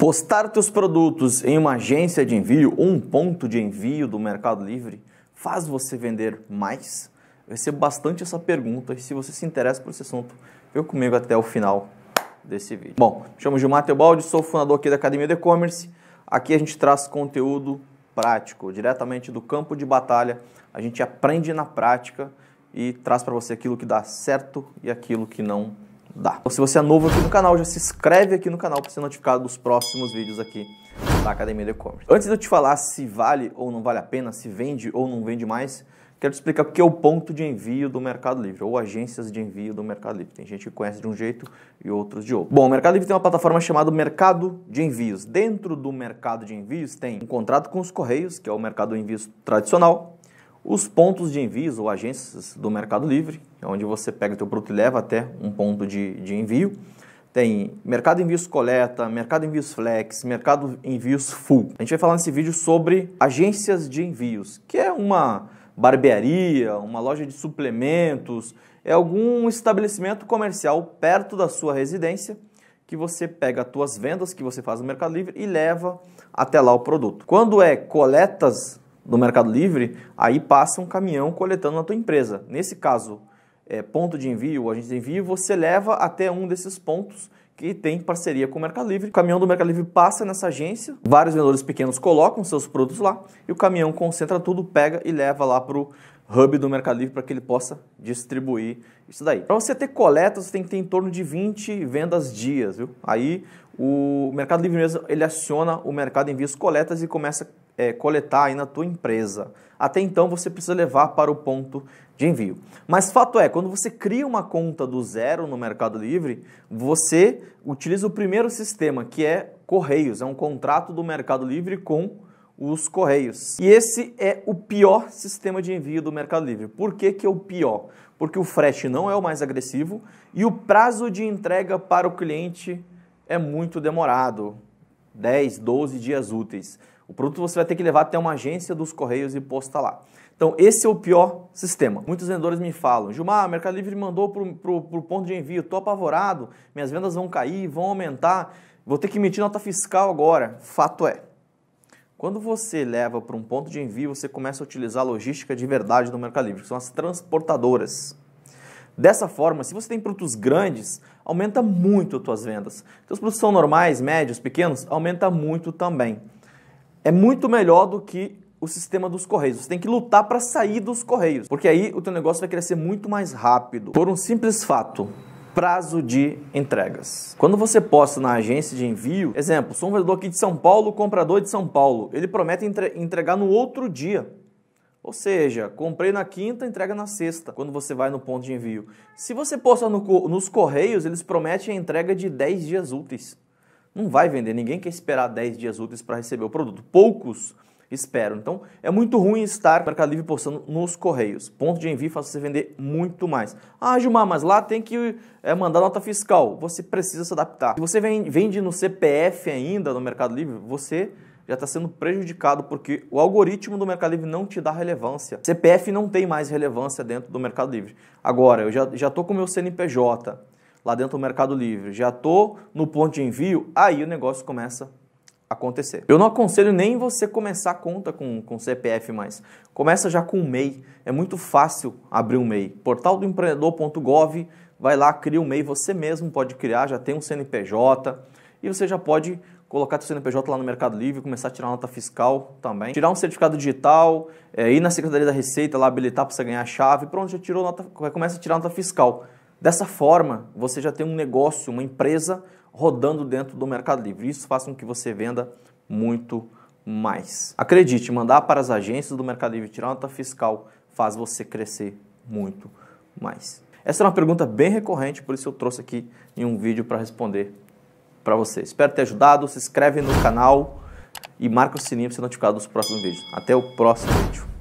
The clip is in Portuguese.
Postar teus produtos em uma agência de envio ou um ponto de envio do Mercado Livre faz você vender mais? Eu recebo bastante essa pergunta e se você se interessa por esse assunto, vem comigo até o final desse vídeo. Bom, me chamo Gilmar Teobaldi, sou fundador aqui da Academia de E-Commerce. Aqui a gente traz conteúdo prático, diretamente do campo de batalha. A gente aprende na prática e traz para você aquilo que dá certo e aquilo que não dá. Então, se você é novo aqui no canal, já se inscreve aqui no canal para ser notificado dos próximos vídeos aqui da Academia do E-Commerce. Antes de eu te falar se vale ou não vale a pena, se vende ou não vende mais, quero te explicar o que é o ponto de envio do Mercado Livre, ou agências de envio do Mercado Livre. Tem gente que conhece de um jeito e outros de outro. Bom, o Mercado Livre tem uma plataforma chamada Mercado de Envios. Dentro do Mercado de Envios tem um contrato com os Correios, que é o mercado de envios tradicional, os pontos de envios ou agências do Mercado Livre, é onde você pega o teu produto e leva até um ponto de, de envio. Tem Mercado Envios Coleta, Mercado Envios Flex, Mercado Envios Full. A gente vai falar nesse vídeo sobre agências de envios, que é uma barbearia, uma loja de suplementos, é algum estabelecimento comercial perto da sua residência que você pega as suas vendas que você faz no Mercado Livre e leva até lá o produto. Quando é coletas no Mercado Livre, aí passa um caminhão coletando na tua empresa. Nesse caso, é, ponto de envio, agente de envio, você leva até um desses pontos que tem parceria com o Mercado Livre. O caminhão do Mercado Livre passa nessa agência, vários vendedores pequenos colocam seus produtos lá e o caminhão concentra tudo, pega e leva lá para o hub do Mercado Livre para que ele possa distribuir isso daí. Para você ter coleta, você tem que ter em torno de 20 vendas dias, viu? Aí o Mercado Livre mesmo, ele aciona o mercado em vias coletas e começa a é, coletar aí na tua empresa. Até então você precisa levar para o ponto de envio. Mas fato é, quando você cria uma conta do zero no Mercado Livre, você utiliza o primeiro sistema, que é Correios, é um contrato do Mercado Livre com os correios. E esse é o pior sistema de envio do Mercado Livre. Por que, que é o pior? Porque o frete não é o mais agressivo e o prazo de entrega para o cliente é muito demorado 10, 12 dias úteis. O produto você vai ter que levar até uma agência dos correios e postar lá. Então, esse é o pior sistema. Muitos vendedores me falam, Gilmar, o Mercado Livre mandou para o ponto de envio, estou apavorado, minhas vendas vão cair, vão aumentar, vou ter que emitir nota fiscal agora. Fato é, quando você leva para um ponto de envio, você começa a utilizar a logística de verdade do Mercado Livre, que são as transportadoras. Dessa forma, se você tem produtos grandes, aumenta muito as suas vendas. Se os produtos são normais, médios, pequenos, aumenta muito também. É muito melhor do que o sistema dos correios. Você tem que lutar para sair dos correios, porque aí o teu negócio vai crescer muito mais rápido. Por um simples fato, prazo de entregas. Quando você posta na agência de envio, exemplo, sou um vendedor aqui de São Paulo, comprador é de São Paulo, ele promete entre entregar no outro dia. Ou seja, comprei na quinta, entrega na sexta, quando você vai no ponto de envio. Se você posta no, nos correios, eles prometem a entrega de 10 dias úteis. Não vai vender, ninguém quer esperar 10 dias úteis para receber o produto. Poucos esperam. Então, é muito ruim estar o Mercado Livre postando nos Correios. Ponto de envio faz você vender muito mais. Ah, Gilmar, mas lá tem que é, mandar nota fiscal. Você precisa se adaptar. Se você vende no CPF ainda no Mercado Livre, você já está sendo prejudicado porque o algoritmo do Mercado Livre não te dá relevância. CPF não tem mais relevância dentro do Mercado Livre. Agora, eu já estou com o meu CNPJ lá dentro do Mercado Livre, já estou no ponto de envio, aí o negócio começa acontecer. Eu não aconselho nem você começar a conta com, com CPF mais. Começa já com o MEI. É muito fácil abrir um MEI. Portal do empreendedor.gov, vai lá, cria um MEI você mesmo, pode criar, já tem um CNPJ e você já pode colocar seu CNPJ lá no Mercado Livre, começar a tirar nota fiscal também, tirar um certificado digital, é, ir na Secretaria da Receita lá habilitar para você ganhar a chave, pronto, já tirou nota, começa a tirar nota fiscal. Dessa forma, você já tem um negócio, uma empresa rodando dentro do Mercado Livre. Isso faz com que você venda muito mais. Acredite, mandar para as agências do Mercado Livre tirar nota fiscal faz você crescer muito mais. Essa é uma pergunta bem recorrente, por isso eu trouxe aqui em um vídeo para responder para você. Espero ter ajudado, se inscreve no canal e marca o sininho para ser notificado dos próximos vídeos. Até o próximo vídeo.